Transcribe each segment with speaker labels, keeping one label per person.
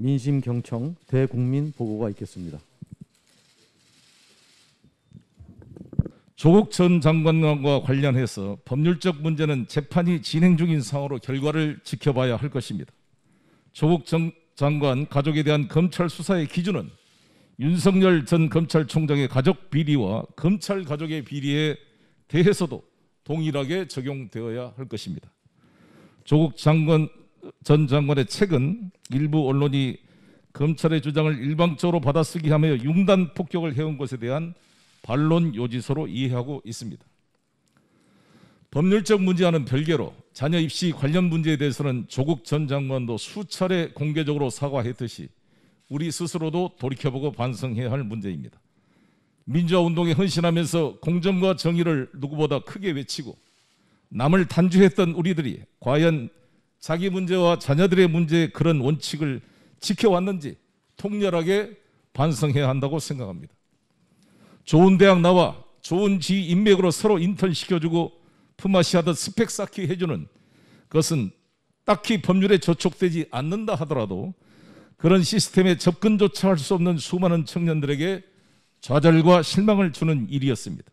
Speaker 1: 민심 경청 대국민 보고가 있겠습니다. 조국 전 장관과 관련해서 법률적 문제는 재판이 진행 중인 상황으로 결과를 지켜봐야 할 것입니다. 조국 전 장관 가족에 대한 검찰 수사의 기준은 윤석열 전 검찰총장의 가족 비리와 검찰 가족의 비리에 대해서도 동일하게 적용되어야 할 것입니다. 조국 장관 전 장관의 책은 일부 언론이 검찰의 주장을 일방적으로 받아쓰기 하며 융단 폭격을 해온 것에 대한 반론 요지서로 이해하고 있습니다. 법률적 문제와는 별개로 자녀 입시 관련 문제에 대해서는 조국 전 장관도 수차례 공개적으로 사과했듯이 우리 스스로도 돌이켜보고 반성해야 할 문제입니다. 민주화 운동에 헌신하면서 공정과 정의를 누구보다 크게 외치고 남을 단주했던 우리들이 과연 자기 문제와 자녀들의 문제의 그런 원칙을 지켜왔는지 통렬하게 반성해야 한다고 생각합니다. 좋은 대학 나와 좋은 지 인맥으로 서로 인턴 시켜주고 품앗이하듯 스펙 쌓기 해주는 그것은 딱히 법률에 저촉되지 않는다 하더라도 그런 시스템에 접근조차 할 수 없는 수많은 청년들에게 좌절과 실망을 주는 일이었습니다.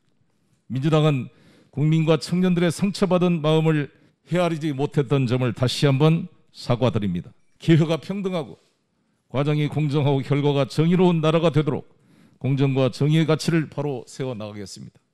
Speaker 1: 민주당은 국민과 청년들의 상처받은 마음을 헤아리지 못했던 점을 다시 한번 사과드립니다. 기회가 평등하고 과정이 공정하고 결과가 정의로운 나라가 되도록 공정과 정의의 가치를 바로 세워 나가겠습니다.